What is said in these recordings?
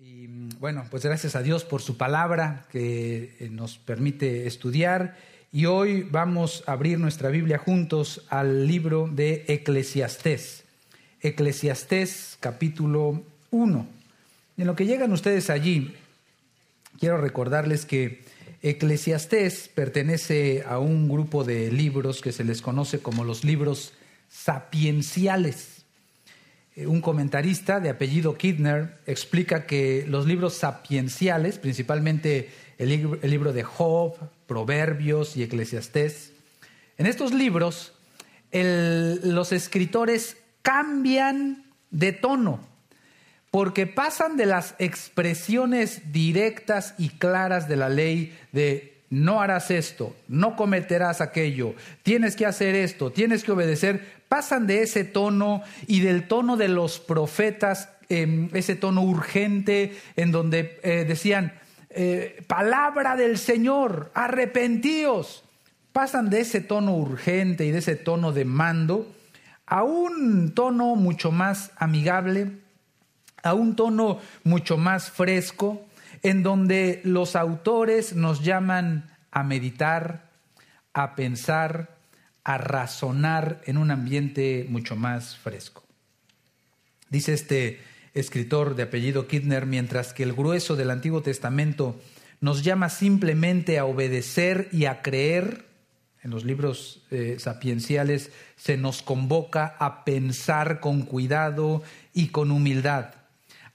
Y bueno, pues gracias a Dios por su palabra que eh, nos permite estudiar. Y hoy vamos a abrir nuestra Biblia juntos al libro de Eclesiastés. Eclesiastés capítulo 1. En lo que llegan ustedes allí, quiero recordarles que Eclesiastés pertenece a un grupo de libros que se les conoce como los libros sapienciales. Eh, un comentarista de apellido Kidner explica que los libros sapienciales, principalmente el libro, de Job, Proverbios y Eclesiastés, en estos libros los escritores cambian de tono porque pasan de las expresiones directas y claras de la ley de no harás esto, no cometerás aquello, tienes que hacer esto, tienes que obedecer, pasan de ese tono y del tono de los profetas, em, ese tono urgente en donde eh, decían, eh, palabra del Señor, arrepentíos, pasan de ese tono urgente y de ese tono de mando a un tono mucho más amigable, a un tono mucho más fresco, en donde los autores nos llaman a meditar, a pensar, a razonar en un ambiente mucho más fresco. Dice este escritor de apellido Kidner, mientras que el grueso del Antiguo Testamento nos llama simplemente a obedecer y a creer, en los libros eh, sapienciales se nos convoca a pensar con cuidado y con humildad,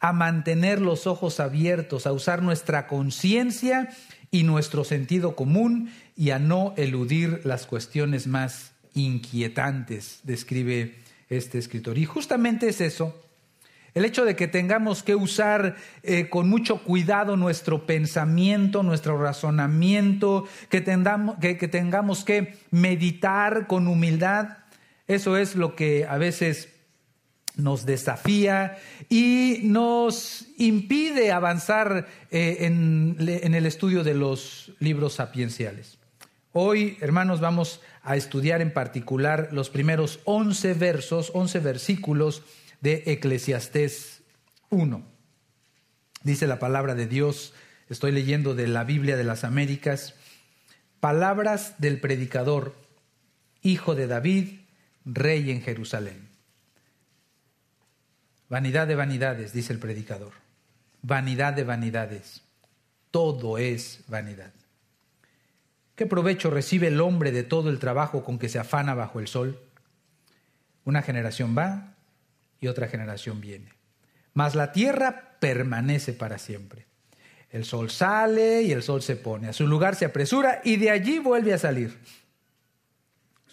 a mantener los ojos abiertos, a usar nuestra conciencia y nuestro sentido común y a no eludir las cuestiones más inquietantes, describe este escritor. Y justamente es eso, el hecho de que tengamos que usar eh, con mucho cuidado nuestro pensamiento, nuestro razonamiento, que, que tengamos que meditar con humildad, eso es lo que a veces nos desafía y nos impide avanzar eh, en, el estudio de los libros sapienciales. Hoy, hermanos, vamos a estudiar en particular los primeros 11 versos, 11 versículos de Eclesiastés 1. Dice la palabra de Dios, estoy leyendo de la Biblia de las Américas, palabras del predicador, hijo de David, rey en Jerusalén. Vanidad de vanidades, dice el predicador. Vanidad de vanidades. Todo es vanidad. ¿Qué provecho recibe el hombre de todo el trabajo con que se afana bajo el sol? Una generación va y otra generación viene. Mas la tierra permanece para siempre. El sol sale y el sol se pone. A su lugar se apresura y de allí vuelve a salir.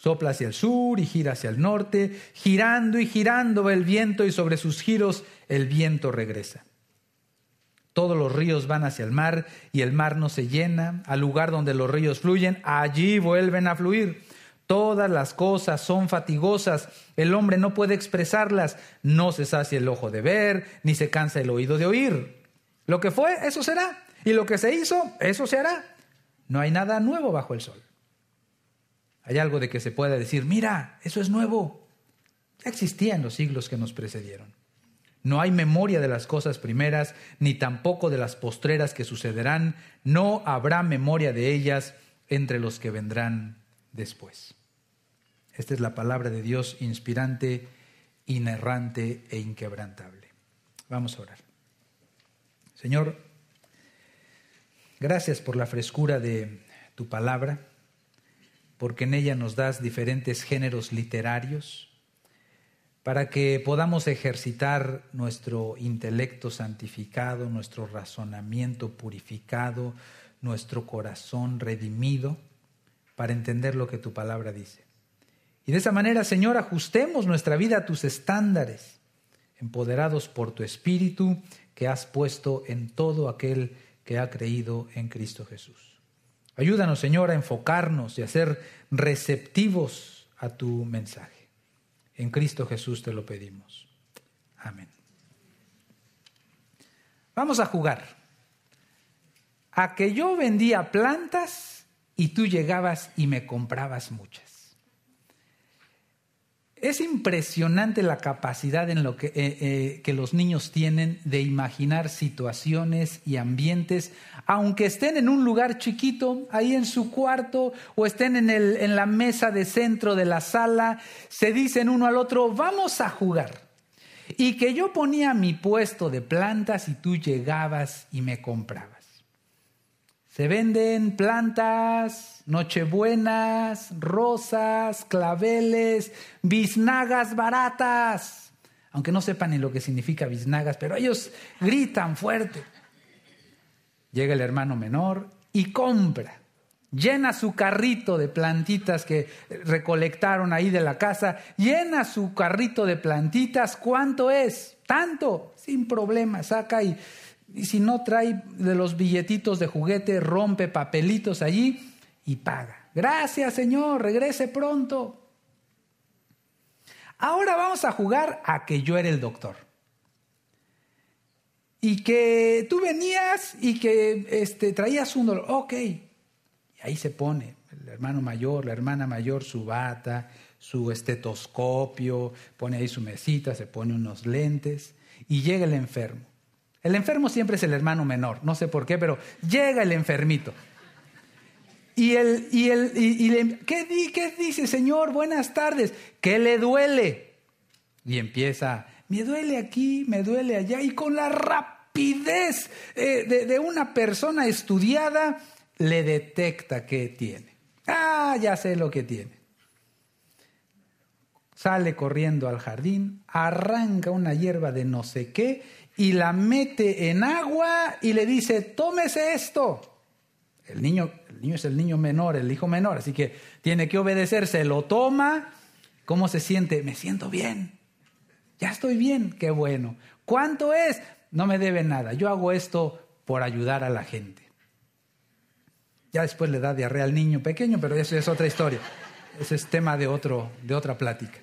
Sopla hacia el sur y gira hacia el norte, girando y girando va el viento y sobre sus giros el viento regresa. Todos los ríos van hacia el mar y el mar no se llena, al lugar donde los ríos fluyen, allí vuelven a fluir. Todas las cosas son fatigosas, el hombre no puede expresarlas, no se sacia el ojo de ver, ni se cansa el oído de oír. Lo que fue, eso será, y lo que se hizo, eso se hará. No hay nada nuevo bajo el sol hay algo de que se pueda decir, mira, eso es nuevo. Ya existía en los siglos que nos precedieron. No hay memoria de las cosas primeras, ni tampoco de las postreras que sucederán. No habrá memoria de ellas entre los que vendrán después. Esta es la palabra de Dios inspirante, inerrante e inquebrantable. Vamos a orar. Señor, gracias por la frescura de tu palabra porque en ella nos das diferentes géneros literarios, para que podamos ejercitar nuestro intelecto santificado, nuestro razonamiento purificado, nuestro corazón redimido, para entender lo que tu palabra dice. Y de esa manera, Señor, ajustemos nuestra vida a tus estándares, empoderados por tu Espíritu que has puesto en todo aquel que ha creído en Cristo Jesús. Ayúdanos, Señor, a enfocarnos y a ser receptivos a tu mensaje. En Cristo Jesús te lo pedimos. Amén. Vamos a jugar. A que yo vendía plantas y tú llegabas y me comprabas muchas es impresionante la capacidad en lo que, eh, eh, que, los niños tienen de imaginar situaciones y ambientes, aunque estén en un lugar chiquito, ahí en su cuarto, o estén en, en la mesa de centro de la sala, se dicen uno al otro, vamos a jugar. Y que yo ponía mi puesto de plantas y tú llegabas y me comprabas. Se venden plantas, nochebuenas, rosas, claveles, biznagas baratas. Aunque no sepan ni lo que significa biznagas, pero ellos gritan fuerte. Llega el hermano menor y compra. Llena su carrito de plantitas que recolectaron ahí de la casa. Llena su carrito de plantitas. ¿Cuánto es? Tanto. Sin problema. Saca y y si no trae de los billetitos de juguete, rompe papelitos allí y paga. Gracias Señor, regrese pronto. Ahora vamos a jugar a que yo era el doctor. Y que tú venías y que este, traías un dolor. Ok. Y ahí se pone el hermano mayor, la hermana mayor, su bata, su estetoscopio, pone ahí su mesita, se pone unos lentes y llega el enfermo. El enfermo siempre es el hermano menor, no sé por qué, pero llega el enfermito. Y el, y el, y, le, ¿qué, di, ¿qué dice, señor? Buenas tardes. ¿Qué le duele? Y empieza, me duele aquí, me duele allá. Y con la rapidez eh, de, de una persona estudiada, le detecta qué tiene. Ah, ya sé lo que tiene. Sale corriendo al jardín, arranca una hierba de no sé qué y la mete en agua y le dice, tómese esto. El niño, el niño es el niño menor, el hijo menor, así que tiene que obedecerse. lo toma. ¿Cómo se siente? Me siento bien. Ya estoy bien, qué bueno. ¿Cuánto es? No me debe nada. Yo hago esto por ayudar a la gente. Ya después le da diarrea al niño pequeño, pero eso es otra historia. Ese es tema de, otro, de otra plática.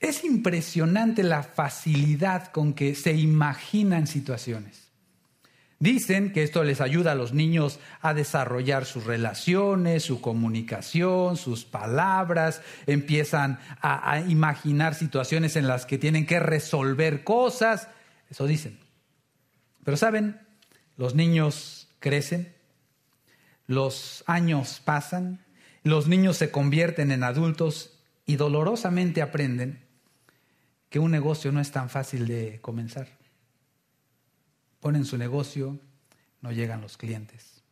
Es impresionante la facilidad con que se imaginan situaciones. Dicen que esto les ayuda a los niños a desarrollar sus relaciones, su comunicación, sus palabras, empiezan a, imaginar situaciones en las que tienen que resolver cosas, eso dicen. Pero saben, los niños crecen, los años pasan, los niños se convierten en adultos y dolorosamente aprenden que un negocio no es tan fácil de comenzar. Ponen su negocio, no llegan los clientes.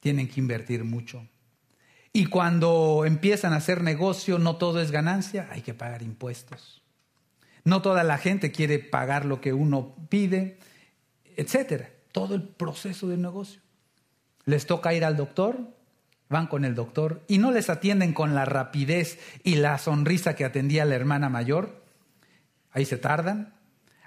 Tienen que invertir mucho. Y cuando empiezan a hacer negocio, no todo es ganancia, hay que pagar impuestos. No toda la gente quiere pagar lo que uno pide, etcétera. Todo el proceso del negocio. Les toca ir al doctor, van con el doctor y no les atienden con la rapidez y la sonrisa que atendía la hermana mayor, Ahí se tardan.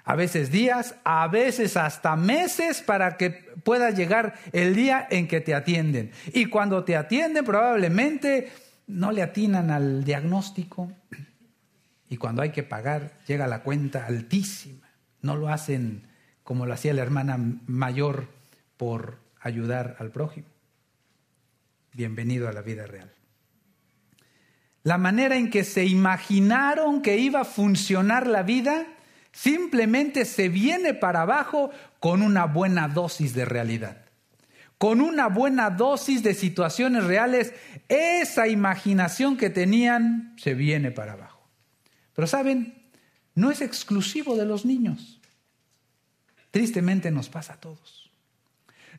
A veces días, a veces hasta meses para que pueda llegar el día en que te atienden. Y cuando te atienden probablemente no le atinan al diagnóstico. Y cuando hay que pagar llega la cuenta altísima. No lo hacen como lo hacía la hermana mayor por ayudar al prójimo. Bienvenido a la vida real la manera en que se imaginaron que iba a funcionar la vida, simplemente se viene para abajo con una buena dosis de realidad. Con una buena dosis de situaciones reales, esa imaginación que tenían se viene para abajo. Pero saben, no es exclusivo de los niños. Tristemente nos pasa a todos.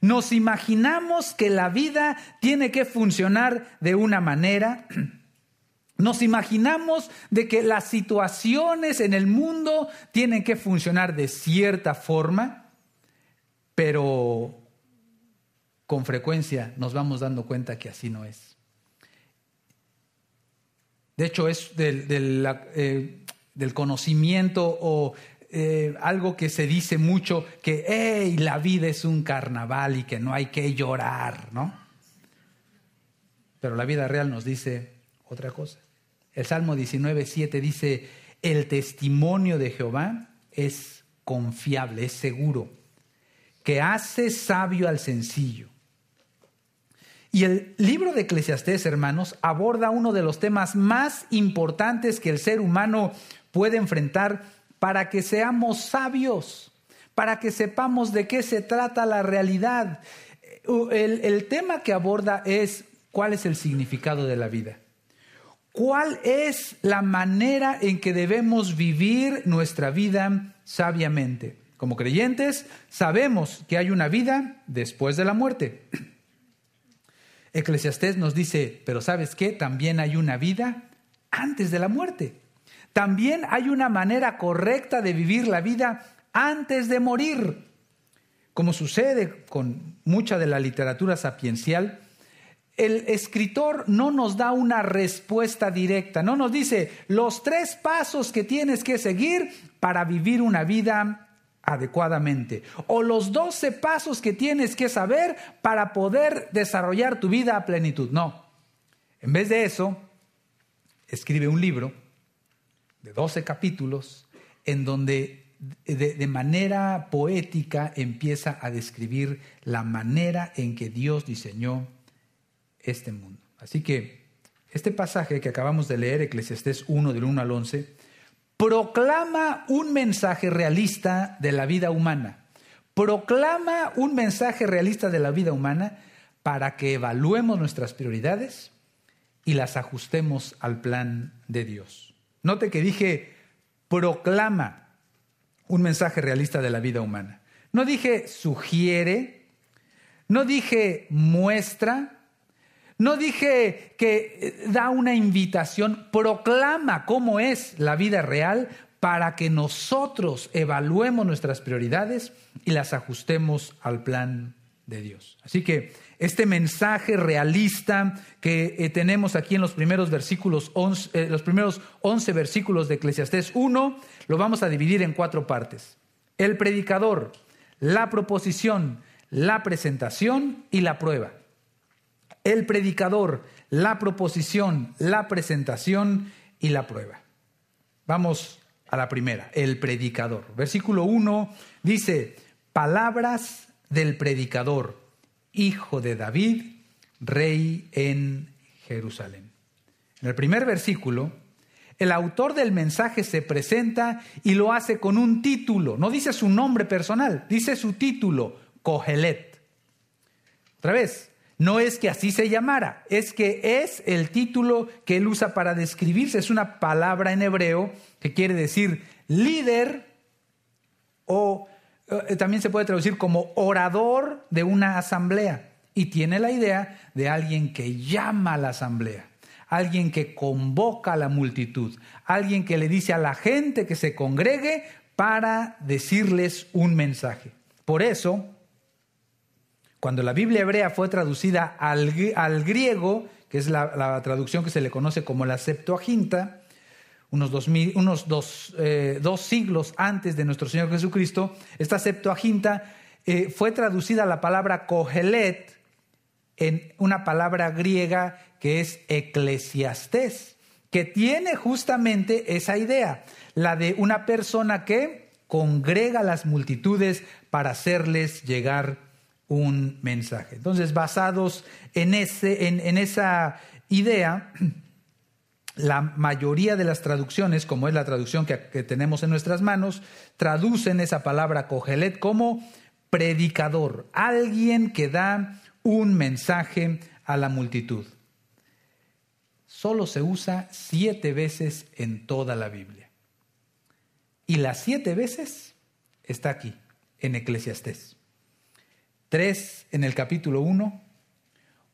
Nos imaginamos que la vida tiene que funcionar de una manera, nos imaginamos de que las situaciones en el mundo tienen que funcionar de cierta forma, pero con frecuencia nos vamos dando cuenta que así no es. De hecho, es del, eh, conocimiento o eh, algo que se dice mucho, que hey, la vida es un carnaval y que no hay que llorar, ¿no? Pero la vida real nos dice otra cosa. El Salmo 19, 7 dice, el testimonio de Jehová es confiable, es seguro, que hace sabio al sencillo. Y el libro de Eclesiastés, hermanos, aborda uno de los temas más importantes que el ser humano puede enfrentar para que seamos sabios, para que sepamos de qué se trata la realidad. Eh, el, el tema que aborda es cuál es el significado de la vida. ¿Cuál es la manera en que debemos vivir nuestra vida sabiamente? Como creyentes, sabemos que hay una vida después de la muerte. Eclesiastés nos dice, pero ¿sabes qué? También hay una vida antes de la muerte. También hay una manera correcta de vivir la vida antes de morir. Como sucede con mucha de la literatura sapiencial, el escritor no nos da una respuesta directa, no nos dice los tres pasos que tienes que seguir para vivir una vida adecuadamente o los doce pasos que tienes que saber para poder desarrollar tu vida a plenitud. No. En vez de eso, escribe un libro de doce capítulos en donde de, manera poética empieza a describir la manera en que Dios diseñó este mundo. Así que este pasaje que acabamos de leer, Eclesiastés 1 del 1 al 11, proclama un mensaje realista de la vida humana. Proclama un mensaje realista de la vida humana para que evaluemos nuestras prioridades y las ajustemos al plan de Dios. Note que dije, proclama un mensaje realista de la vida humana. No dije sugiere, no dije muestra, no dije que eh, da una invitación, proclama cómo es la vida real para que nosotros evaluemos nuestras prioridades y las ajustemos al plan de Dios. Así que este mensaje realista que eh, tenemos aquí en los primeros versículos, 11, eh, los primeros 11 versículos de Eclesiastés 1, lo vamos a dividir en cuatro partes. El predicador, la proposición, la presentación y la prueba el predicador, la proposición, la presentación y la prueba. Vamos a la primera, el predicador. Versículo 1 dice, palabras del predicador, hijo de David, rey en Jerusalén. En el primer versículo, el autor del mensaje se presenta y lo hace con un título, no dice su nombre personal, dice su título, Cogelet. Otra vez, no es que así se llamara, es que es el título que él usa para describirse. Es una palabra en hebreo que quiere decir líder o eh, también se puede traducir como orador de una asamblea. Y tiene la idea de alguien que llama a la asamblea, alguien que convoca a la multitud, alguien que le dice a la gente que se congregue para decirles un mensaje. Por eso, cuando la Biblia hebrea fue traducida al, griego, que es la, traducción que se le conoce como la Septuaginta, unos, dos, unos eh, siglos antes de nuestro Señor Jesucristo, esta Septuaginta eh, fue traducida la palabra cogelet en una palabra griega que es eclesiastés, que tiene justamente esa idea, la de una persona que congrega las multitudes para hacerles llegar un mensaje. Entonces, basados en, ese, en, esa idea, la mayoría de las traducciones, como es la traducción que, tenemos en nuestras manos, traducen esa palabra cogelet como predicador, alguien que da un mensaje a la multitud. Solo se usa siete veces en toda la Biblia. Y las siete veces está aquí, en Eclesiastés tres en el capítulo 1,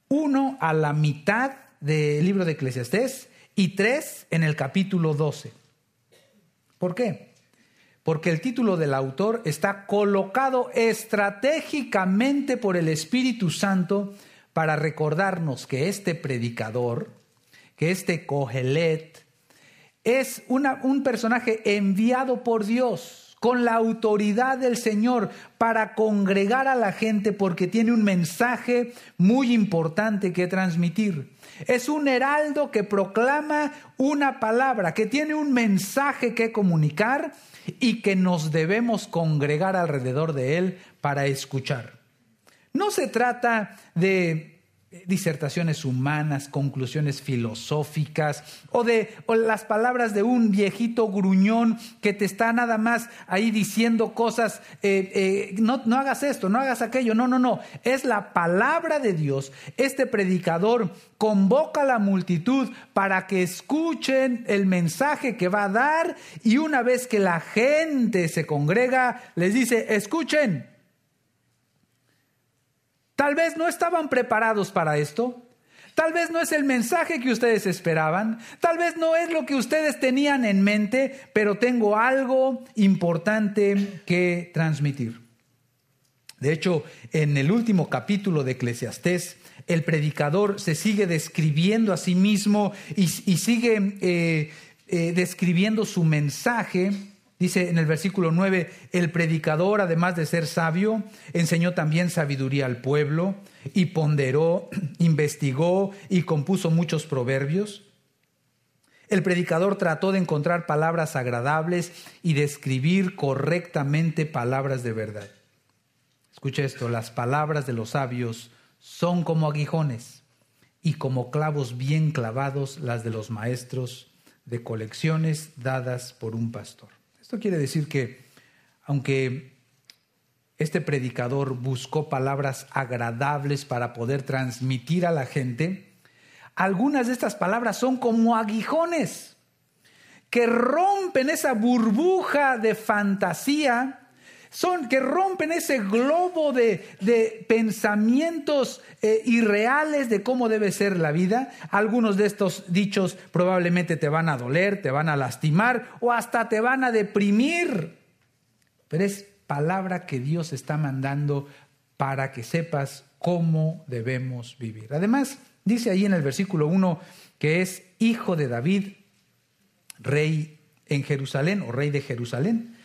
uno a la mitad del libro de Eclesiastés y tres en el capítulo 12. ¿Por qué? Porque el título del autor está colocado estratégicamente por el Espíritu Santo para recordarnos que este predicador, que este Cogelet, es un personaje enviado por Dios con la autoridad del Señor para congregar a la gente porque tiene un mensaje muy importante que transmitir. Es un heraldo que proclama una palabra, que tiene un mensaje que comunicar y que nos debemos congregar alrededor de él para escuchar. No se trata de eh, disertaciones humanas, conclusiones filosóficas o de las palabras de un viejito gruñón que te está nada más ahí diciendo cosas, eh, eh, no, no hagas esto, no hagas aquello, no, no, no, es la palabra de Dios. Este predicador convoca a la multitud para que escuchen el mensaje que va a dar y una vez que la gente se congrega, les dice, escuchen Tal vez no estaban preparados para esto. Tal vez no es el mensaje que ustedes esperaban. Tal vez no es lo que ustedes tenían en mente, pero tengo algo importante que transmitir. De hecho, en el último capítulo de Eclesiastés, el predicador se sigue describiendo a sí mismo y, sigue eh, eh, describiendo su mensaje Dice en el versículo 9, el predicador, además de ser sabio, enseñó también sabiduría al pueblo y ponderó, investigó y compuso muchos proverbios. El predicador trató de encontrar palabras agradables y de escribir correctamente palabras de verdad. Escucha esto, las palabras de los sabios son como aguijones y como clavos bien clavados las de los maestros de colecciones dadas por un pastor. Esto quiere decir que, aunque este predicador buscó palabras agradables para poder transmitir a la gente, algunas de estas palabras son como aguijones que rompen esa burbuja de fantasía son que rompen ese globo de, pensamientos eh, irreales de cómo debe ser la vida. Algunos de estos dichos probablemente te van a doler, te van a lastimar o hasta te van a deprimir. Pero es palabra que Dios está mandando para que sepas cómo debemos vivir. Además, dice ahí en el versículo 1 que es hijo de David, rey en Jerusalén o rey de Jerusalén.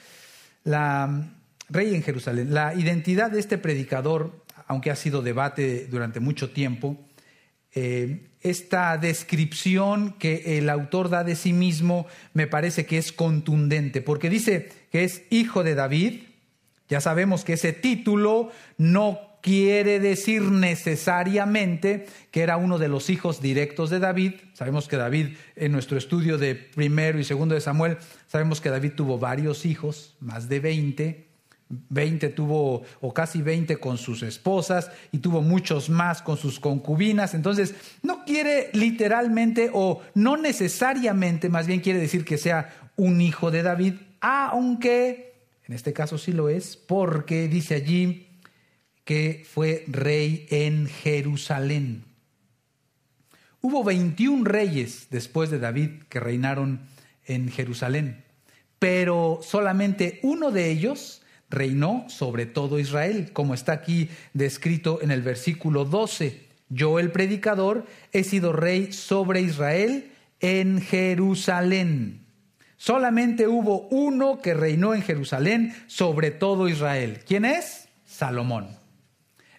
La Rey en Jerusalén. La identidad de este predicador, aunque ha sido debate durante mucho tiempo, eh, esta descripción que el autor da de sí mismo me parece que es contundente, porque dice que es hijo de David. Ya sabemos que ese título no quiere decir necesariamente que era uno de los hijos directos de David. Sabemos que David, en nuestro estudio de primero y segundo de Samuel, sabemos que David tuvo varios hijos, más de 20. 20 tuvo, o casi 20 con sus esposas, y tuvo muchos más con sus concubinas. Entonces, no quiere literalmente, o no necesariamente, más bien quiere decir que sea un hijo de David, aunque en este caso sí lo es, porque dice allí que fue rey en Jerusalén. Hubo 21 reyes después de David que reinaron en Jerusalén, pero solamente uno de ellos reinó sobre todo Israel, como está aquí descrito en el versículo 12. Yo el predicador he sido rey sobre Israel en Jerusalén. Solamente hubo uno que reinó en Jerusalén sobre todo Israel. ¿Quién es? Salomón.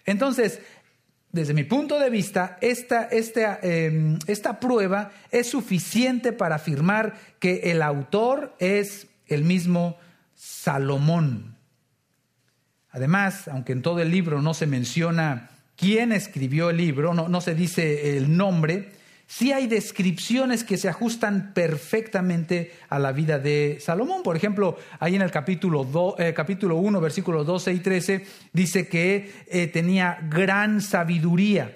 Entonces, desde mi punto de vista, esta, esta em, prueba es suficiente para afirmar que el autor es el mismo Salomón. Además, aunque en todo el libro no se menciona quién escribió el libro, no, se dice el nombre, sí hay descripciones que se ajustan perfectamente a la vida de Salomón. Por ejemplo, ahí en el capítulo, eh, capítulo 1, versículos 12 y 13, dice que eh, tenía gran sabiduría.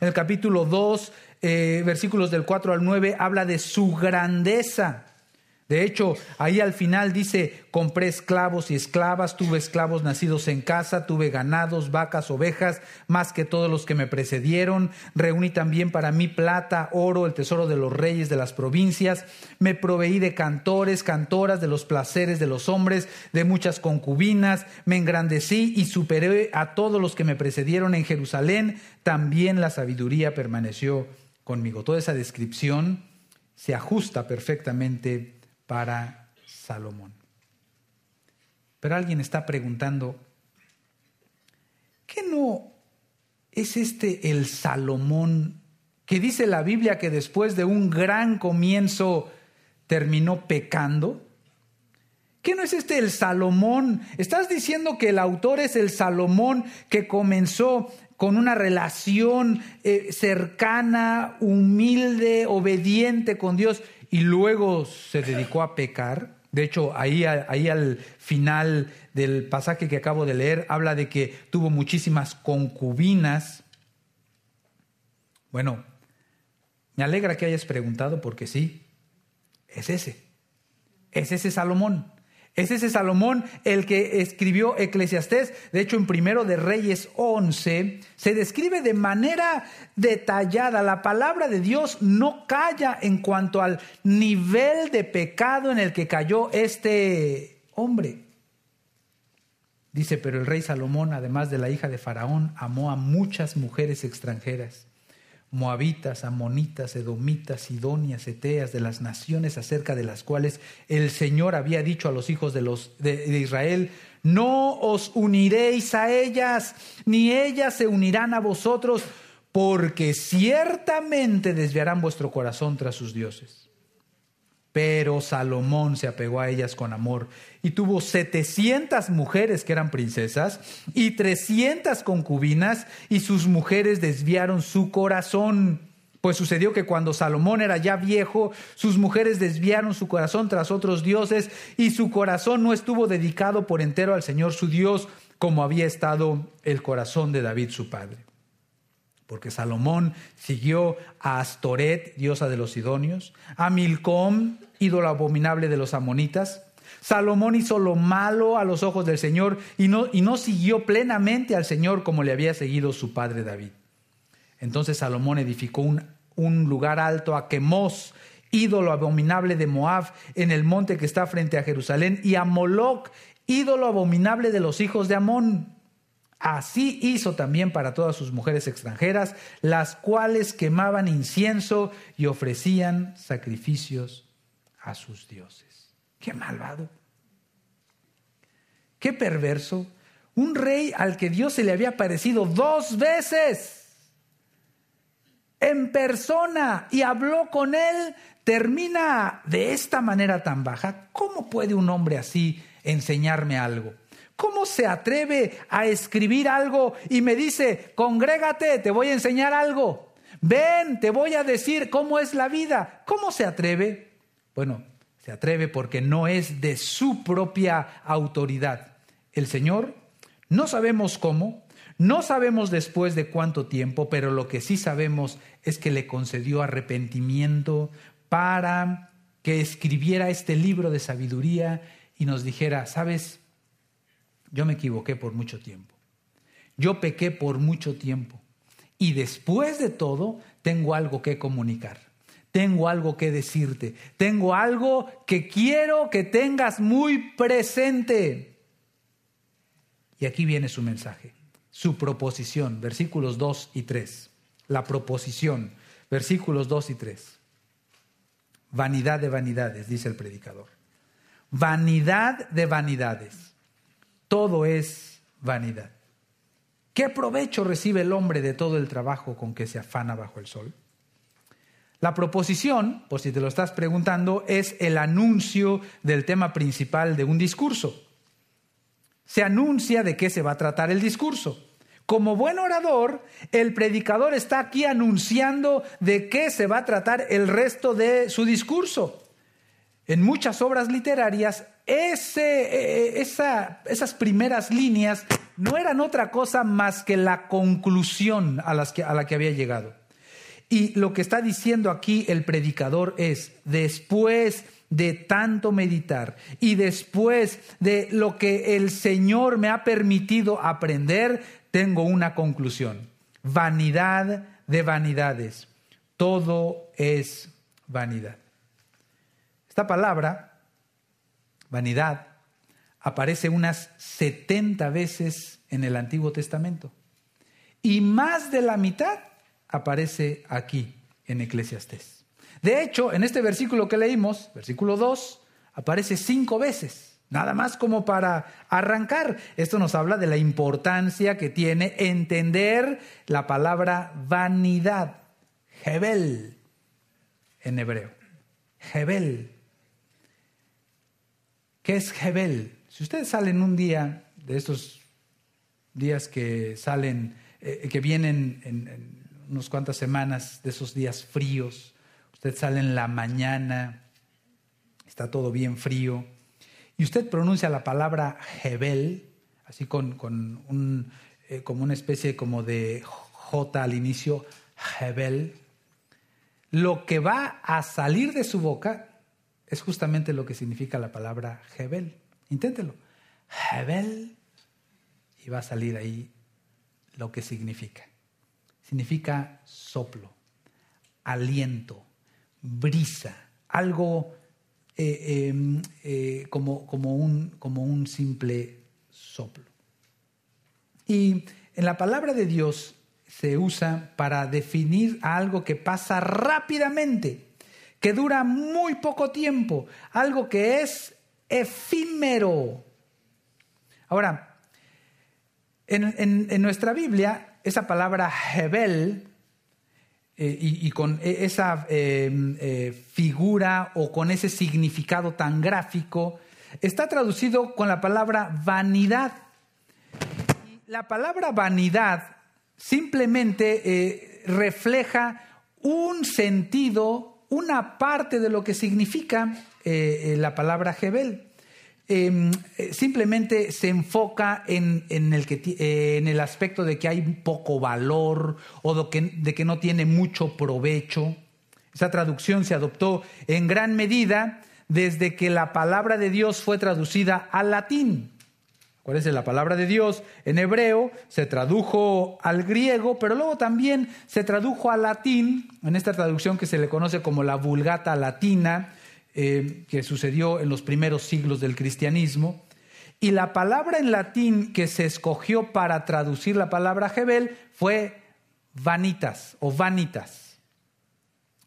En el capítulo 2, eh, versículos del 4 al 9, habla de su grandeza. De hecho, ahí al final dice, compré esclavos y esclavas, tuve esclavos nacidos en casa, tuve ganados, vacas, ovejas, más que todos los que me precedieron, reuní también para mí plata, oro, el tesoro de los reyes de las provincias, me proveí de cantores, cantoras, de los placeres de los hombres, de muchas concubinas, me engrandecí y superé a todos los que me precedieron en Jerusalén, también la sabiduría permaneció conmigo. Toda esa descripción se ajusta perfectamente para Salomón. Pero alguien está preguntando, ¿qué no es este el Salomón que dice la Biblia que después de un gran comienzo terminó pecando? ¿Qué no es este el Salomón? ¿Estás diciendo que el autor es el Salomón que comenzó con una relación eh, cercana, humilde, obediente con Dios y luego se dedicó a pecar. De hecho, ahí, ahí al final del pasaje que acabo de leer, habla de que tuvo muchísimas concubinas. Bueno, me alegra que hayas preguntado porque sí, es ese. Es ese Salomón. Es ese Salomón el que escribió Eclesiastés. De hecho, en primero de Reyes 11 se describe de manera detallada. La palabra de Dios no calla en cuanto al nivel de pecado en el que cayó este hombre. Dice, pero el rey Salomón, además de la hija de Faraón, amó a muchas mujeres extranjeras moabitas, amonitas, edomitas, sidonias, eteas, de las naciones acerca de las cuales el Señor había dicho a los hijos de, los, de Israel, no os uniréis a ellas, ni ellas se unirán a vosotros, porque ciertamente desviarán vuestro corazón tras sus dioses pero Salomón se apegó a ellas con amor y tuvo 700 mujeres que eran princesas y 300 concubinas y sus mujeres desviaron su corazón. Pues sucedió que cuando Salomón era ya viejo, sus mujeres desviaron su corazón tras otros dioses y su corazón no estuvo dedicado por entero al Señor su Dios como había estado el corazón de David su padre porque Salomón siguió a Astoret, diosa de los Sidonios, a Milcom, ídolo abominable de los amonitas. Salomón hizo lo malo a los ojos del Señor y no, siguió plenamente al Señor como le había seguido su padre David. Entonces Salomón edificó un, un lugar alto a Quemos, ídolo abominable de Moab, en el monte que está frente a Jerusalén, y a Moloch, ídolo abominable de los hijos de Amón. Así hizo también para todas sus mujeres extranjeras, las cuales quemaban incienso y ofrecían sacrificios a sus dioses. Qué malvado. Qué perverso. Un rey al que Dios se le había aparecido dos veces en persona y habló con él, termina de esta manera tan baja. ¿Cómo puede un hombre así enseñarme algo? ¿Cómo se atreve a escribir algo y me dice, congrégate, te voy a enseñar algo? Ven, te voy a decir cómo es la vida. ¿Cómo se atreve? Bueno, se atreve porque no es de su propia autoridad. El Señor, no sabemos cómo, no sabemos después de cuánto tiempo, pero lo que sí sabemos es que le concedió arrepentimiento para que escribiera este libro de sabiduría y nos dijera, ¿sabes? Yo me equivoqué por mucho tiempo. Yo pequé por mucho tiempo. Y después de todo, tengo algo que comunicar. Tengo algo que decirte. Tengo algo que quiero que tengas muy presente. Y aquí viene su mensaje, su proposición, versículos 2 y 3. La proposición, versículos 2 y 3. Vanidad de vanidades, dice el predicador. Vanidad de vanidades todo es vanidad. ¿Qué provecho recibe el hombre de todo el trabajo con que se afana bajo el sol? La proposición, por si te lo estás preguntando, es el anuncio del tema principal de un discurso. Se anuncia de qué se va a tratar el discurso. Como buen orador, el predicador está aquí anunciando de qué se va a tratar el resto de su discurso en muchas obras literarias, e, e, esas primeras líneas no eran otra cosa más que la conclusión a la que había llegado. Y lo que está diciendo aquí el predicador es, después de tanto meditar y después de lo que el Señor me ha permitido aprender, tengo una conclusión. Vanidad de vanidades. Todo es vanidad. Esta palabra, vanidad, aparece unas 70 veces en el Antiguo Testamento. Y más de la mitad aparece aquí, en Eclesiastés. De hecho, en este versículo que leímos, versículo 2, aparece cinco veces, nada más como para arrancar. Esto nos habla de la importancia que tiene entender la palabra vanidad, Hebel, en hebreo. Hebel, ¿Qué es Jebel. Si ustedes salen un día de estos días que salen, eh, que vienen en, unas cuantas semanas, de esos días fríos, usted sale en la mañana, está todo bien frío, y usted pronuncia la palabra Jebel, así con, eh, como una especie como de J al inicio, Jebel, lo que va a salir de su boca es justamente lo que significa la palabra hebel. Inténtelo. Hebel Y va a salir ahí lo que significa. Significa soplo, aliento, brisa, algo eh, em, eh, como, un, como un simple soplo. Y en la palabra de Dios se usa para definir algo que pasa rápidamente que dura muy poco tiempo, algo que es efímero. Ahora, en, nuestra Biblia, esa palabra Hebel, eh, y, con e, esa em, eh, figura o con ese significado tan gráfico, está traducido con la palabra vanidad. La palabra vanidad simplemente eh, refleja un sentido una parte de lo que significa eh, eh, la palabra Jebel. Em, eh, simplemente se enfoca en, el aspecto de que hay poco valor o de que, no tiene mucho provecho. Esa traducción se adoptó en gran medida desde que la palabra de Dios fue traducida al latín eso la palabra de Dios en hebreo se tradujo al griego, pero luego también se tradujo al latín, en esta traducción que se le conoce como la vulgata latina, eh, que sucedió en los primeros siglos del cristianismo. Y la palabra en latín que se escogió para traducir la palabra Jebel fue vanitas o vanitas.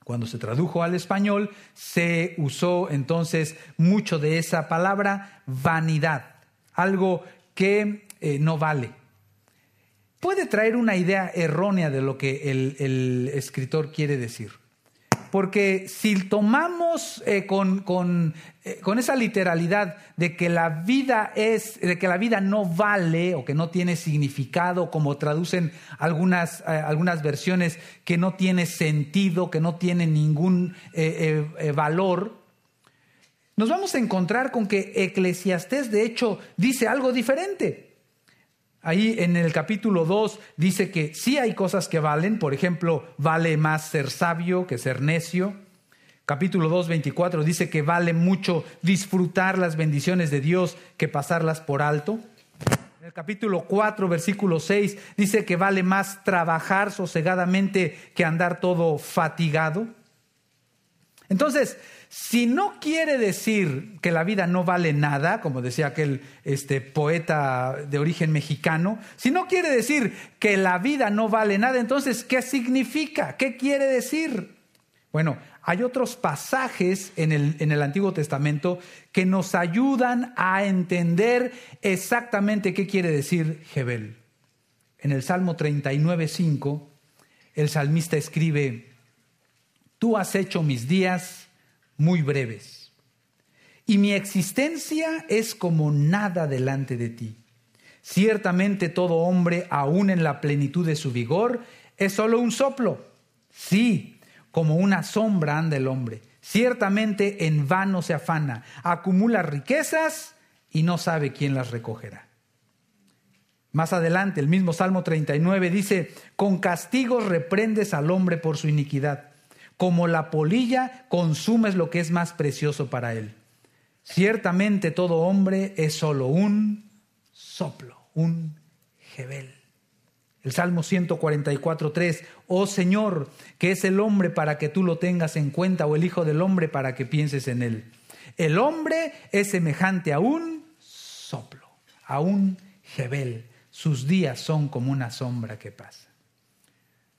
Cuando se tradujo al español, se usó entonces mucho de esa palabra vanidad algo que eh, no vale. Puede traer una idea errónea de lo que el, escritor quiere decir. Porque si tomamos eh, eh, con, esa literalidad de que la vida es, de que la vida no vale o que no tiene significado, como traducen algunas, algunas versiones, que no tiene sentido, que no tiene ningún valor, nos vamos a encontrar con que Eclesiastés de hecho dice algo diferente. Ahí en el capítulo 2 dice que sí hay cosas que valen, por ejemplo, vale más ser sabio que ser necio. Capítulo 2, 24 dice que vale mucho disfrutar las bendiciones de Dios que pasarlas por alto. En el capítulo 4, versículo 6 dice que vale más trabajar sosegadamente que andar todo fatigado. Entonces, si no quiere decir que la vida no vale nada, como decía aquel este, poeta de origen mexicano, si no quiere decir que la vida no vale nada, entonces, ¿qué significa? ¿Qué quiere decir? Bueno, hay otros pasajes en el, en el, Antiguo Testamento que nos ayudan a entender exactamente qué quiere decir Jebel. En el Salmo 39.5, el salmista escribe, Tú has hecho mis días muy breves. Y mi existencia es como nada delante de ti. Ciertamente todo hombre, aún en la plenitud de su vigor, es solo un soplo. Sí, como una sombra anda el hombre. Ciertamente en vano se afana, acumula riquezas y no sabe quién las recogerá. Más adelante, el mismo Salmo 39 dice, con castigos reprendes al hombre por su iniquidad como la polilla consumes lo que es más precioso para él. Ciertamente todo hombre es solo un soplo, un jebel. El Salmo 144.3, oh Señor, que es el hombre para que tú lo tengas en cuenta o el Hijo del hombre para que pienses en él. El hombre es semejante a un soplo, a un jebel. Sus días son como una sombra que pasa.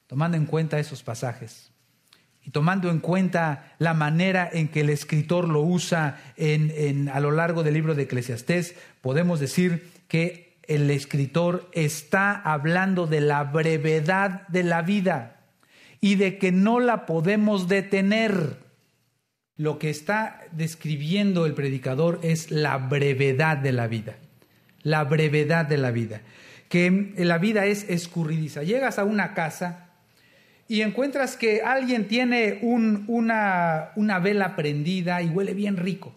Tomando en cuenta esos pasajes, y tomando en cuenta la manera en que el escritor lo usa en, a lo largo del libro de Eclesiastés, podemos decir que el escritor está hablando de la brevedad de la vida y de que no la podemos detener. Lo que está describiendo el predicador es la brevedad de la vida, la brevedad de la vida, que la vida es escurridiza. Llegas a una casa y encuentras que alguien tiene una, una, vela prendida y huele bien rico.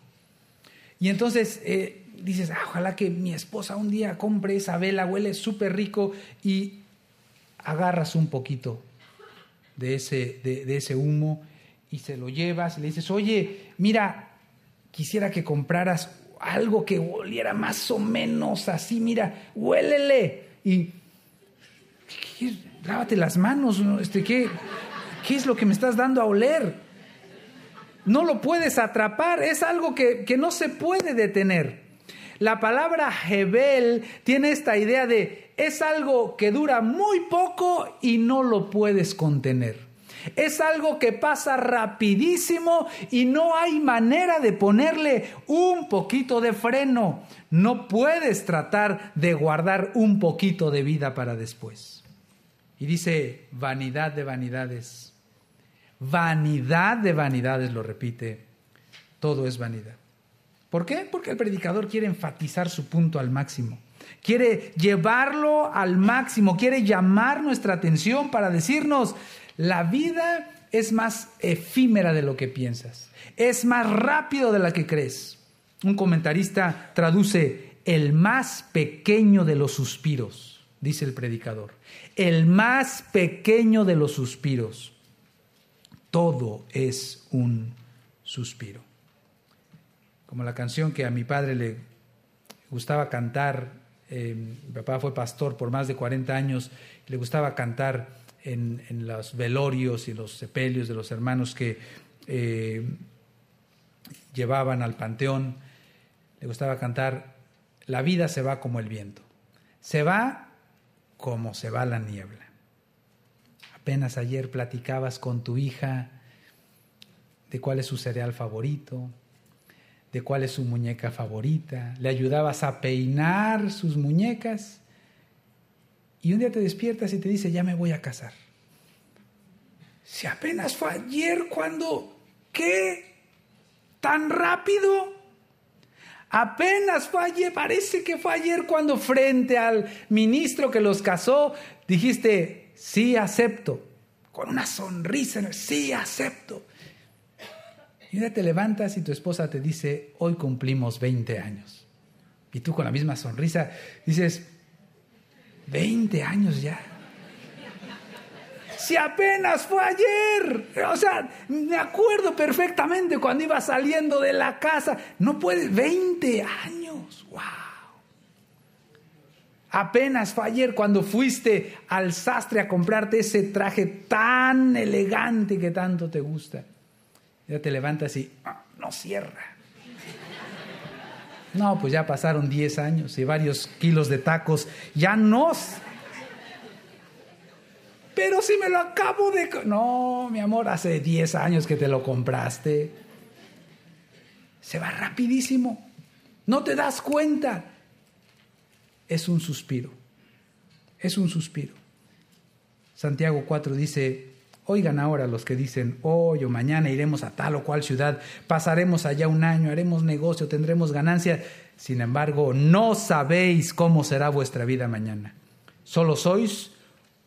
Y entonces eh, dices, ah, ojalá que mi esposa un día compre esa vela, huele súper rico y agarras un poquito de ese, de, ese humo y se lo llevas y le dices, oye, mira, quisiera que compraras algo que oliera más o menos así, mira, huélele. Y lávate las manos, este, ¿qué, ¿qué es lo que me estás dando a oler? No lo puedes atrapar, es algo que, que no se puede detener. La palabra hebel tiene esta idea de es algo que dura muy poco y no lo puedes contener. Es algo que pasa rapidísimo y no hay manera de ponerle un poquito de freno. No puedes tratar de guardar un poquito de vida para después. Y dice, vanidad de vanidades. Vanidad de vanidades, lo repite. Todo es vanidad. ¿Por qué? Porque el predicador quiere enfatizar su punto al máximo. Quiere llevarlo al máximo. Quiere llamar nuestra atención para decirnos, la vida es más efímera de lo que piensas. Es más rápido de la que crees. Un comentarista traduce el más pequeño de los suspiros, dice el predicador el más pequeño de los suspiros. Todo es un suspiro. Como la canción que a mi padre le gustaba cantar, eh, mi papá fue pastor por más de 40 años, le gustaba cantar en, los velorios y los sepelios de los hermanos que eh, llevaban al panteón, le gustaba cantar, la vida se va como el viento. Se va como se va la niebla. Apenas ayer platicabas con tu hija de cuál es su cereal favorito, de cuál es su muñeca favorita, le ayudabas a peinar sus muñecas y un día te despiertas y te dice, ya me voy a casar. Si apenas fue ayer cuando, ¿qué? ¿Tan rápido? Apenas fue ayer, parece que fue ayer cuando frente al ministro que los casó, dijiste, sí acepto, con una sonrisa, sí acepto. Y ya te levantas y tu esposa te dice, hoy cumplimos 20 años. Y tú con la misma sonrisa dices, 20 años ya si apenas fue ayer. O sea, me acuerdo perfectamente cuando iba saliendo de la casa. No puede, 20 años, wow. Apenas fue ayer cuando fuiste al sastre a comprarte ese traje tan elegante que tanto te gusta. Ya te levantas y ah, no cierra. No, pues ya pasaron 10 años y varios kilos de tacos. Ya no pero si me lo acabo de... No, mi amor, hace 10 años que te lo compraste. Se va rapidísimo. No te das cuenta. Es un suspiro. Es un suspiro. Santiago 4 dice, oigan ahora los que dicen, hoy o mañana iremos a tal o cual ciudad, pasaremos allá un año, haremos negocio, tendremos ganancias. Sin embargo, no sabéis cómo será vuestra vida mañana. Solo sois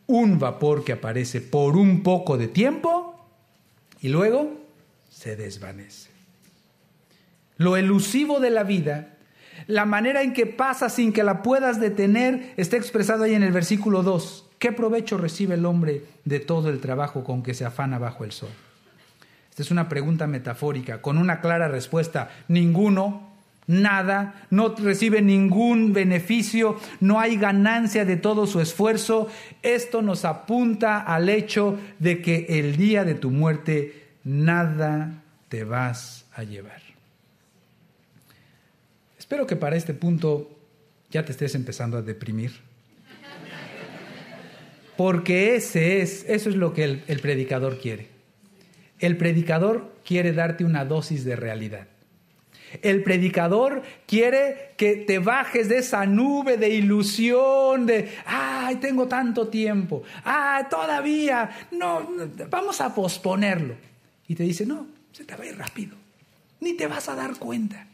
un vapor que aparece por un poco de tiempo y luego se desvanece. Lo elusivo de la vida, la manera en que pasa sin que la puedas detener, está expresado ahí en el versículo 2. ¿Qué provecho recibe el hombre de todo el trabajo con que se afana bajo el sol? Esta es una pregunta metafórica, con una clara respuesta, ninguno, nada, no recibe ningún beneficio, no hay ganancia de todo su esfuerzo. Esto nos apunta al hecho de que el día de tu muerte nada te vas a llevar. Espero que para este punto ya te estés empezando a deprimir. Porque ese es, eso es lo que el, el predicador quiere. El predicador quiere darte una dosis de realidad. El predicador quiere que te bajes de esa nube de ilusión, de, ay, tengo tanto tiempo, ah, todavía, no, vamos a posponerlo. Y te dice, no, se te va a ir rápido, ni te vas a dar cuenta.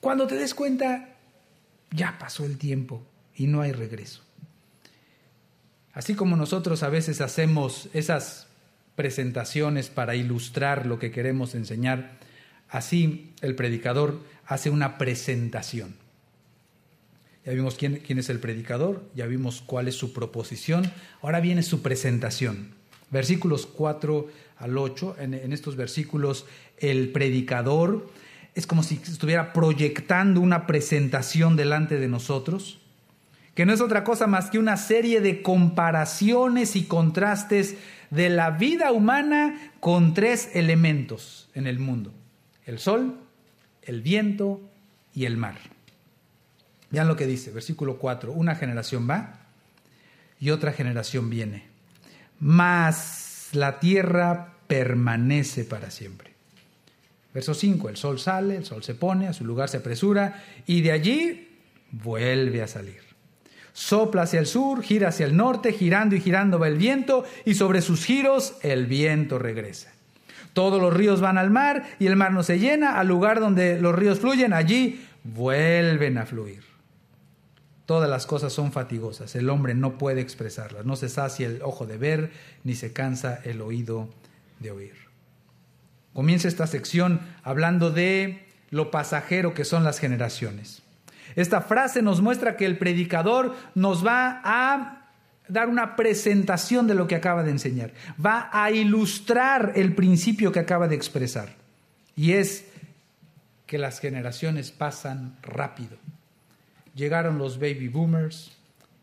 Cuando te des cuenta, ya pasó el tiempo y no hay regreso. Así como nosotros a veces hacemos esas presentaciones para ilustrar lo que queremos enseñar, Así el predicador hace una presentación. Ya vimos quién, es el predicador, ya vimos cuál es su proposición, ahora viene su presentación. Versículos 4 al 8, en estos versículos el predicador es como si estuviera proyectando una presentación delante de nosotros, que no es otra cosa más que una serie de comparaciones y contrastes de la vida humana con tres elementos en el mundo el sol, el viento y el mar. Vean lo que dice, versículo 4, una generación va y otra generación viene, mas la tierra permanece para siempre. Verso 5, el sol sale, el sol se pone, a su lugar se apresura y de allí vuelve a salir. Sopla hacia el sur, gira hacia el norte, girando y girando va el viento y sobre sus giros el viento regresa. Todos los ríos van al mar y el mar no se llena. Al lugar donde los ríos fluyen, allí vuelven a fluir. Todas las cosas son fatigosas. El hombre no puede expresarlas. No se sacia el ojo de ver, ni se cansa el oído de oír. Comienza esta sección hablando de lo pasajero que son las generaciones. Esta frase nos muestra que el predicador nos va a dar una presentación de lo que acaba de enseñar, va a ilustrar el principio que acaba de expresar, y es que las generaciones pasan rápido. Llegaron los baby boomers,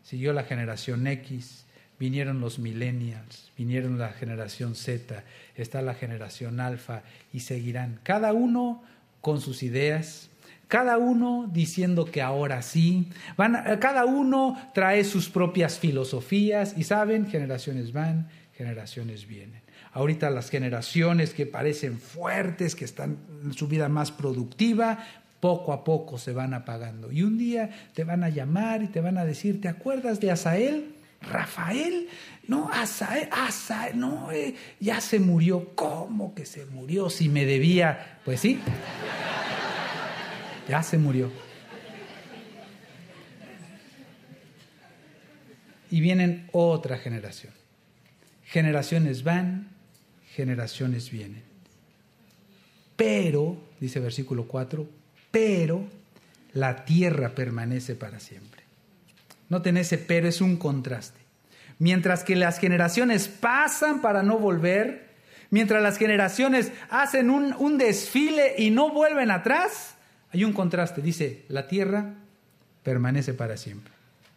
siguió la generación X, vinieron los millennials, vinieron la generación Z, está la generación alfa y seguirán, cada uno con sus ideas, cada uno diciendo que ahora sí, van, cada uno trae sus propias filosofías y saben, generaciones van, generaciones vienen. Ahorita las generaciones que parecen fuertes, que están en su vida más productiva, poco a poco se van apagando. Y un día te van a llamar y te van a decir, ¿te acuerdas de Asael? Rafael, no, Asael, Asael, no, eh, ya se murió. ¿Cómo que se murió si me debía? Pues sí. Ya se murió. Y vienen otra generación. Generaciones van, generaciones vienen. Pero, dice versículo 4, pero la tierra permanece para siempre. Noten ese pero, es un contraste. Mientras que las generaciones pasan para no volver, mientras las generaciones hacen un desfile y no vuelven atrás, hay un contraste, dice, la tierra permanece para siempre.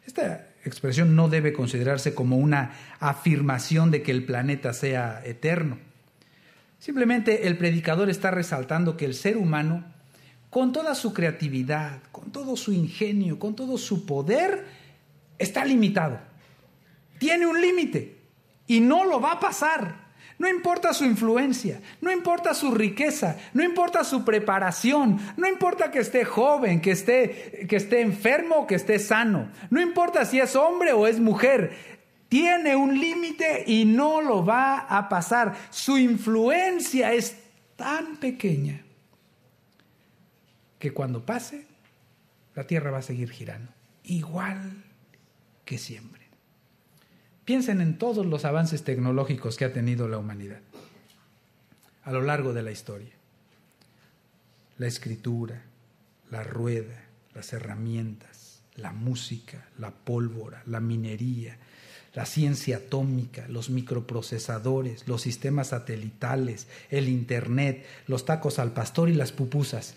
Esta expresión no debe considerarse como una afirmación de que el planeta sea eterno. Simplemente el predicador está resaltando que el ser humano, con toda su creatividad, con todo su ingenio, con todo su poder, está limitado. Tiene un límite y no lo va a pasar. No importa su influencia, no importa su riqueza, no importa su preparación, no importa que esté joven, que esté, que esté enfermo, que esté sano, no importa si es hombre o es mujer, tiene un límite y no lo va a pasar. Su influencia es tan pequeña que cuando pase, la Tierra va a seguir girando, igual que siempre. Piensen en todos los avances tecnológicos que ha tenido la humanidad a lo largo de la historia. La escritura, la rueda, las herramientas, la música, la pólvora, la minería, la ciencia atómica, los microprocesadores, los sistemas satelitales, el Internet, los tacos al pastor y las pupusas.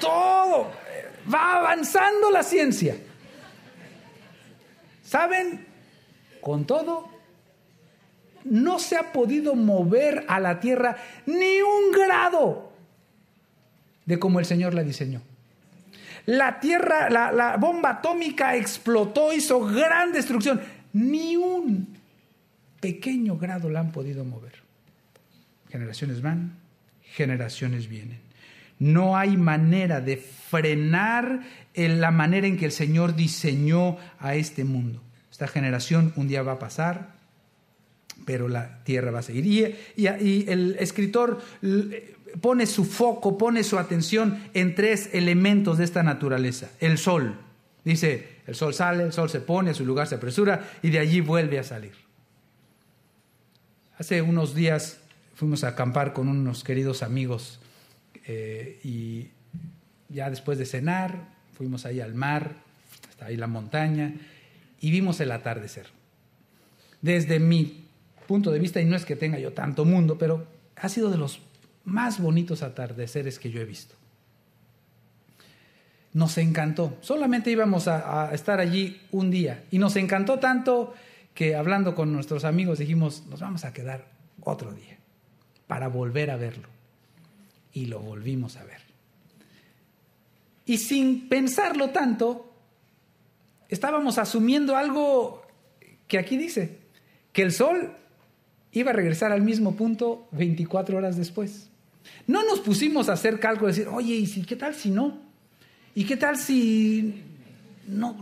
Todo va avanzando la ciencia. ¿Saben con todo, no se ha podido mover a la tierra ni un grado de como el Señor la diseñó. La tierra, la, la bomba atómica explotó, hizo gran destrucción. Ni un pequeño grado la han podido mover. Generaciones van, generaciones vienen. No hay manera de frenar en la manera en que el Señor diseñó a este mundo. Esta generación un día va a pasar, pero la tierra va a seguir. Y, el escritor eh, pone su foco, pone su atención en tres elementos de esta naturaleza. El sol. Dice, el sol sale, el sol se pone, a su lugar se apresura y de allí vuelve a salir. Hace unos días fuimos a acampar con unos queridos amigos eh, y ya después de cenar fuimos ahí al mar, hasta ahí la montaña y vimos el atardecer. Desde mi punto de vista, y no es que tenga yo tanto mundo, pero ha sido de los más bonitos atardeceres que yo he visto. Nos encantó. Solamente íbamos a, estar allí un día y nos encantó tanto que hablando con nuestros amigos dijimos, nos vamos a quedar otro día para volver a verlo. Y lo volvimos a ver. Y sin pensarlo tanto, estábamos asumiendo algo que aquí dice, que el sol iba a regresar al mismo punto 24 horas después. No nos pusimos a hacer cálculo, decir, oye, ¿y si, qué tal si no? ¿Y qué tal si no,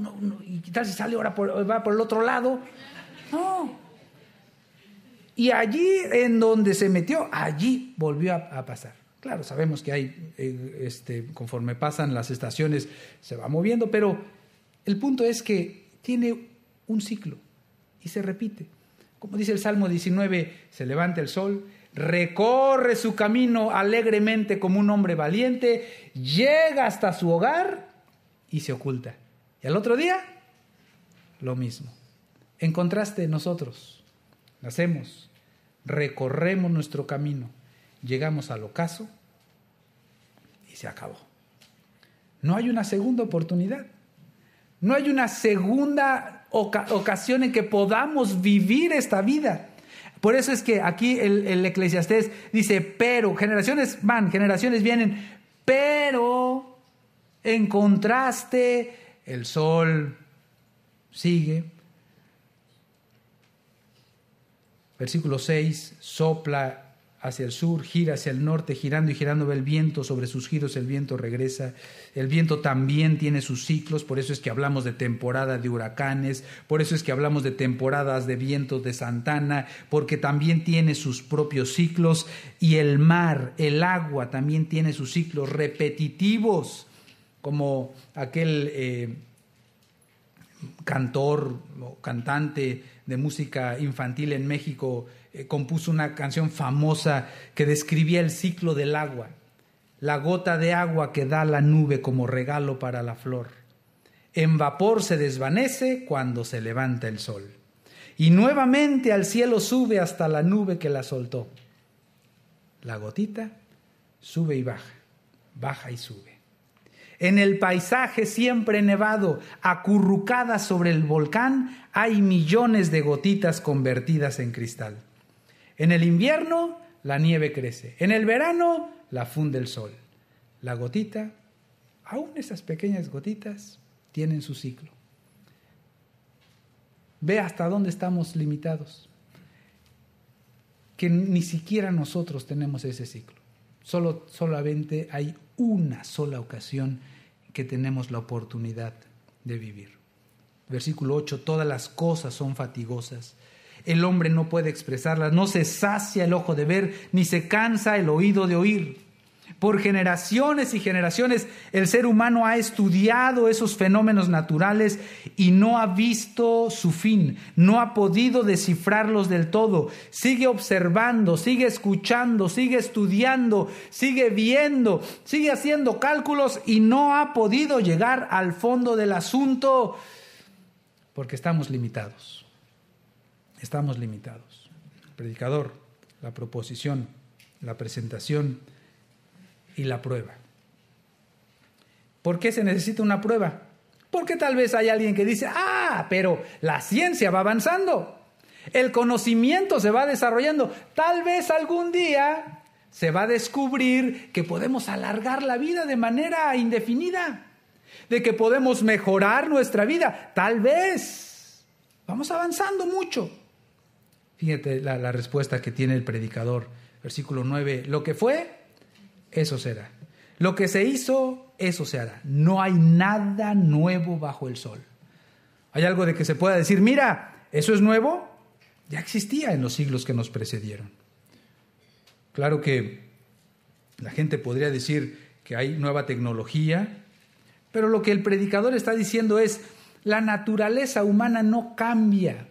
¿Y qué tal si sale ahora por, va por el otro lado? No. Y allí en donde se metió, allí volvió a, pasar. Claro, sabemos que hay, eh, este, conforme pasan las estaciones, se va moviendo, pero el punto es que tiene un ciclo y se repite. Como dice el Salmo 19, se levanta el sol, recorre su camino alegremente como un hombre valiente, llega hasta su hogar y se oculta. Y al otro día, lo mismo. En contraste, nosotros nacemos, recorremos nuestro camino, llegamos al ocaso y se acabó. No hay una segunda oportunidad. No hay una segunda ocasión en que podamos vivir esta vida. Por eso es que aquí el, eclesiastés dice, pero, generaciones van, generaciones vienen, pero en contraste el sol sigue. Versículo 6, sopla hacia el sur, gira hacia el norte, girando y girando ve el viento, sobre sus giros el viento regresa. El viento también tiene sus ciclos, por eso es que hablamos de temporada de huracanes, por eso es que hablamos de temporadas de vientos de Santana, porque también tiene sus propios ciclos y el mar, el agua también tiene sus ciclos repetitivos, como aquel eh, cantor o cantante de música infantil en México, eh, compuso una canción famosa que describía el ciclo del agua, la gota de agua que da la nube como regalo para la flor. En vapor se desvanece cuando se levanta el sol. Y nuevamente al cielo sube hasta la nube que la soltó. La gotita sube y baja, baja y sube. En el paisaje siempre nevado, acurrucada sobre el volcán, hay millones de gotitas convertidas en cristal. En el invierno, la nieve crece. En el verano, la funde el sol. La gotita, aún esas pequeñas gotitas, tienen su ciclo. Ve hasta dónde estamos limitados. Que ni siquiera nosotros tenemos ese ciclo. solamente hay una sola ocasión que tenemos la oportunidad de vivir. Versículo 8, todas las cosas son fatigosas. El hombre no puede expresarlas, no se sacia el ojo de ver, ni se cansa el oído de oír. Por generaciones y generaciones el ser humano ha estudiado esos fenómenos naturales y no ha visto su fin, no ha podido descifrarlos del todo. Sigue observando, sigue escuchando, sigue estudiando, sigue viendo, sigue haciendo cálculos y no ha podido llegar al fondo del asunto porque estamos limitados. Estamos limitados. El predicador, la proposición, la presentación y la prueba. ¿Por qué se necesita una prueba? Porque tal vez hay alguien que dice, ah, pero la ciencia va avanzando, el conocimiento se va desarrollando, tal vez algún día se va a descubrir que podemos alargar la vida de manera indefinida, de que podemos mejorar nuestra vida, tal vez. Vamos avanzando mucho. Fíjate la, respuesta que tiene el predicador, versículo 9, lo que fue, eso será. Lo que se hizo, eso se hará. No hay nada nuevo bajo el sol. ¿Hay algo de que se pueda decir, mira, eso es nuevo? Ya existía en los siglos que nos precedieron. Claro que la gente podría decir que hay nueva tecnología, pero lo que el predicador está diciendo es, la naturaleza humana no cambia.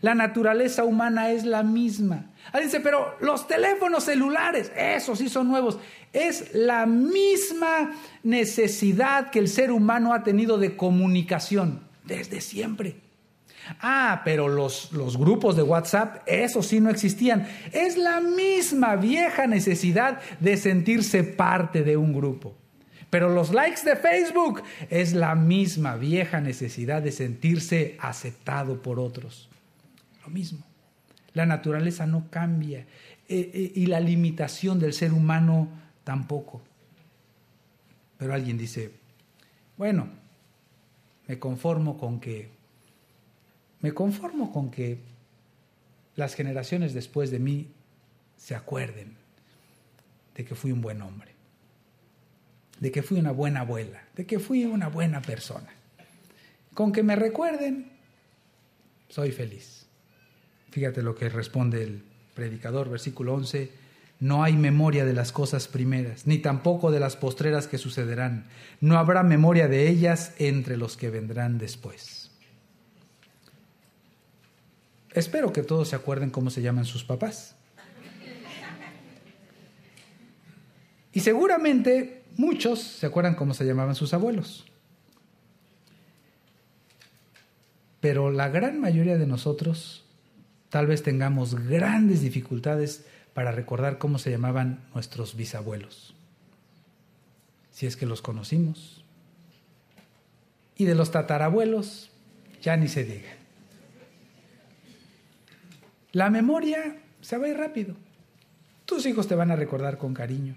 La naturaleza humana es la misma. Alguien dice, pero los teléfonos celulares, esos sí son nuevos. Es la misma necesidad que el ser humano ha tenido de comunicación desde siempre. Ah, pero los, los grupos de WhatsApp, esos sí no existían. Es la misma vieja necesidad de sentirse parte de un grupo. Pero los likes de Facebook es la misma vieja necesidad de sentirse aceptado por otros mismo. La naturaleza no cambia eh, eh, y la limitación del ser humano tampoco. Pero alguien dice, bueno, me conformo con que, me conformo con que las generaciones después de mí se acuerden de que fui un buen hombre, de que fui una buena abuela, de que fui una buena persona. Con que me recuerden, soy feliz. Fíjate lo que responde el predicador, versículo 11. No hay memoria de las cosas primeras, ni tampoco de las postreras que sucederán. No habrá memoria de ellas entre los que vendrán después. Espero que todos se acuerden cómo se llaman sus papás. Y seguramente muchos se acuerdan cómo se llamaban sus abuelos. Pero la gran mayoría de nosotros Tal vez tengamos grandes dificultades para recordar cómo se llamaban nuestros bisabuelos, si es que los conocimos. Y de los tatarabuelos, ya ni se diga. La memoria se va a ir rápido. Tus hijos te van a recordar con cariño.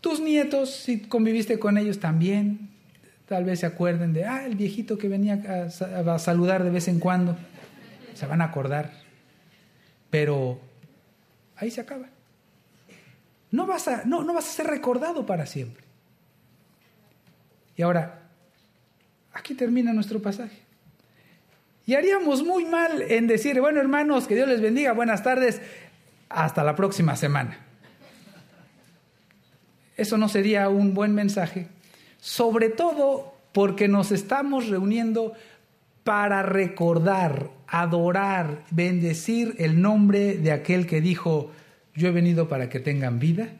Tus nietos, si conviviste con ellos también, tal vez se acuerden de, ah, el viejito que venía a, saludar de vez en cuando se van a acordar, pero ahí se acaba. No vas a, no, vas a ser recordado para siempre. Y ahora, aquí termina nuestro pasaje. Y haríamos muy mal en decir, bueno hermanos, que Dios les bendiga, buenas tardes, hasta la próxima semana. Eso no sería un buen mensaje, sobre todo porque nos estamos reuniendo para recordar, adorar, bendecir el nombre de aquel que dijo, yo he venido para que tengan vida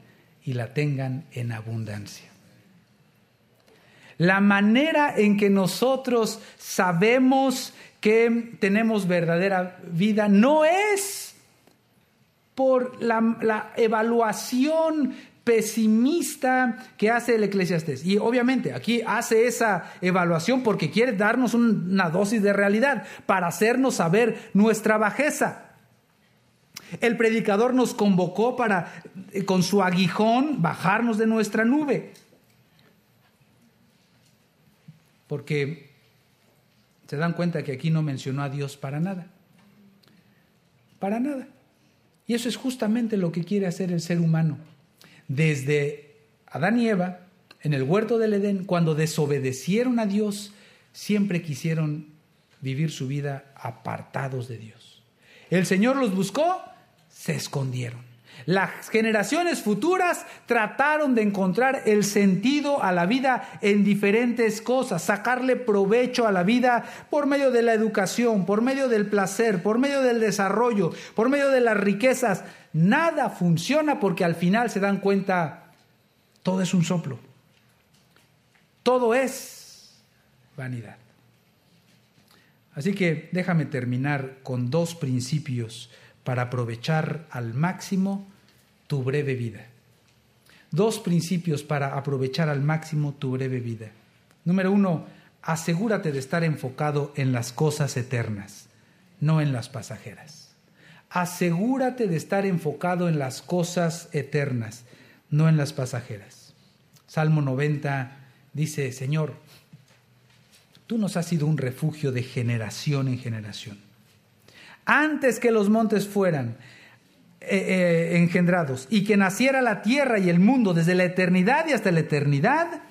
y la tengan en abundancia. La manera en que nosotros sabemos que tenemos verdadera vida no es por la, evaluación pesimista que hace el eclesiastés. Y obviamente aquí hace esa evaluación porque quiere darnos una dosis de realidad para hacernos saber nuestra bajeza. El predicador nos convocó para, eh, con su aguijón, bajarnos de nuestra nube. Porque se dan cuenta que aquí no mencionó a Dios para nada. Para nada. Y eso es justamente lo que quiere hacer el ser humano desde Adán y Eva, en el huerto del Edén, cuando desobedecieron a Dios, siempre quisieron vivir su vida apartados de Dios. El Señor los buscó, se escondieron. Las generaciones futuras trataron de encontrar el sentido a la vida en diferentes cosas, sacarle provecho a la vida por medio de la educación, por medio del placer, por medio del desarrollo, por medio de las riquezas. Nada funciona porque al final se dan cuenta, todo es un soplo. Todo es vanidad. Así que déjame terminar con dos principios para aprovechar al máximo tu breve vida. Dos principios para aprovechar al máximo tu breve vida. Número uno, asegúrate de estar enfocado en las cosas eternas, no en las pasajeras. Asegúrate de estar enfocado en las cosas eternas, no en las pasajeras. Salmo 90 dice, Señor, tú nos has sido un refugio de generación en generación. Antes que los montes fueran, eh, eh, engendrados, y que naciera la tierra y el mundo desde la eternidad y hasta la eternidad,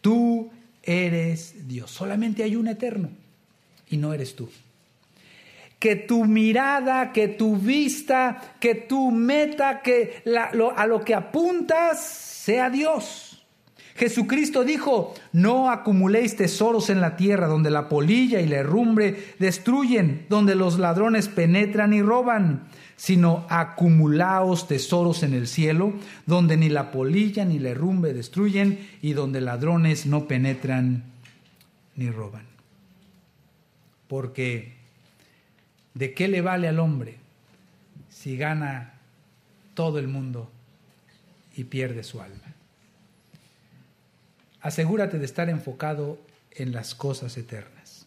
tú eres Dios. Solamente hay un eterno y no eres tú. Que tu mirada, que tu vista, que tu meta, que a lo que apuntas sea Dios. Jesucristo dijo, no acumuléis tesoros en la tierra donde la polilla y la herrumbre destruyen, donde los ladrones penetran y roban sino acumulaos tesoros en el cielo, donde ni la polilla ni la herrumbe destruyen y donde ladrones no penetran ni roban. Porque, ¿de qué le vale al hombre si gana todo el mundo y pierde su alma? Asegúrate de estar enfocado en las cosas eternas.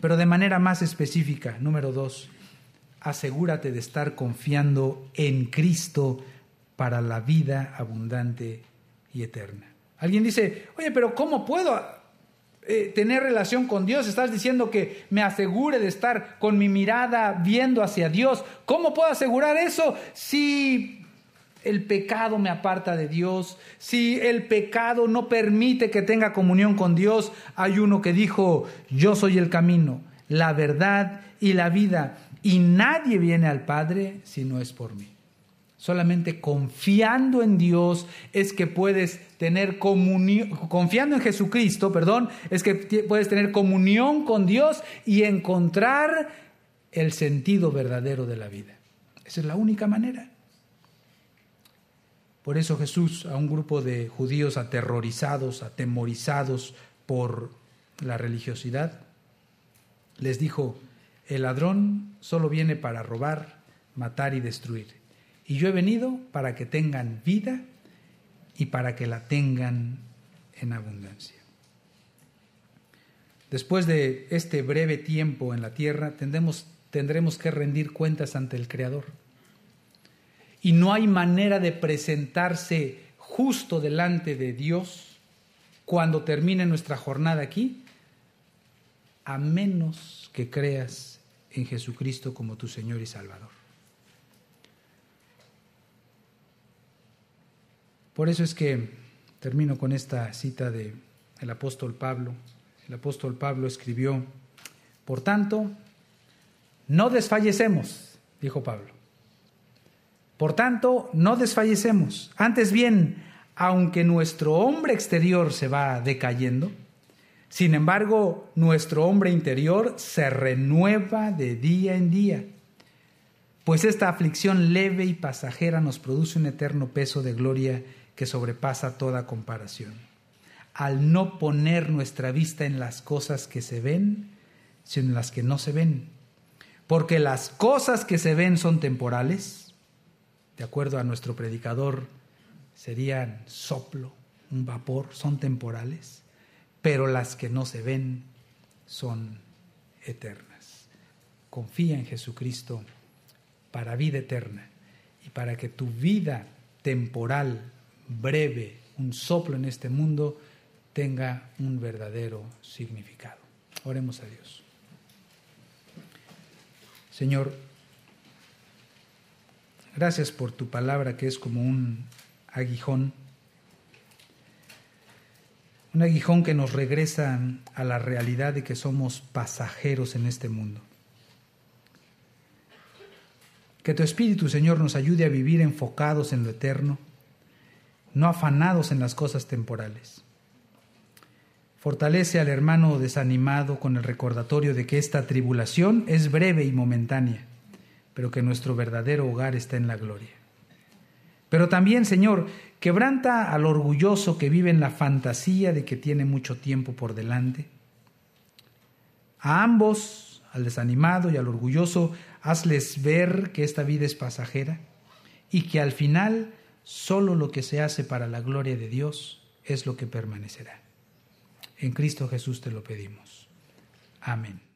Pero de manera más específica, número dos, asegúrate de estar confiando en Cristo para la vida abundante y eterna. Alguien dice, oye, pero ¿cómo puedo eh, tener relación con Dios? Estás diciendo que me asegure de estar con mi mirada viendo hacia Dios. ¿Cómo puedo asegurar eso si el pecado me aparta de Dios? Si el pecado no permite que tenga comunión con Dios, hay uno que dijo, yo soy el camino, la verdad y la vida. Y nadie viene al Padre si no es por mí. Solamente confiando en Dios es que puedes tener comunión, confiando en Jesucristo, perdón, es que puedes tener comunión con Dios y encontrar el sentido verdadero de la vida. Esa es la única manera. Por eso Jesús a un grupo de judíos aterrorizados, atemorizados por la religiosidad, les dijo, el ladrón solo viene para robar, matar y destruir. Y yo he venido para que tengan vida y para que la tengan en abundancia. Después de este breve tiempo en la tierra, tendremos, tendremos que rendir cuentas ante el Creador. Y no hay manera de presentarse justo delante de Dios cuando termine nuestra jornada aquí, a menos que creas en Jesucristo como tu Señor y Salvador. Por eso es que termino con esta cita de el apóstol Pablo. El apóstol Pablo escribió, por tanto, no desfallecemos, dijo Pablo. Por tanto, no desfallecemos. Antes bien, aunque nuestro hombre exterior se va decayendo, sin embargo, nuestro hombre interior se renueva de día en día, pues esta aflicción leve y pasajera nos produce un eterno peso de gloria que sobrepasa toda comparación. Al no poner nuestra vista en las cosas que se ven, sino en las que no se ven, porque las cosas que se ven son temporales, de acuerdo a nuestro predicador, serían soplo, un vapor, son temporales pero las que no se ven son eternas. Confía en Jesucristo para vida eterna y para que tu vida temporal, breve, un soplo en este mundo, tenga un verdadero significado. Oremos a Dios. Señor, gracias por tu palabra que es como un aguijón un aguijón que nos regresa a la realidad de que somos pasajeros en este mundo. Que tu Espíritu, Señor, nos ayude a vivir enfocados en lo eterno, no afanados en las cosas temporales. Fortalece al hermano desanimado con el recordatorio de que esta tribulación es breve y momentánea, pero que nuestro verdadero hogar está en la gloria. Pero también, Señor, quebranta al orgulloso que vive en la fantasía de que tiene mucho tiempo por delante. A ambos, al desanimado y al orgulloso, hazles ver que esta vida es pasajera y que al final solo lo que se hace para la gloria de Dios es lo que permanecerá. En Cristo Jesús te lo pedimos. Amén.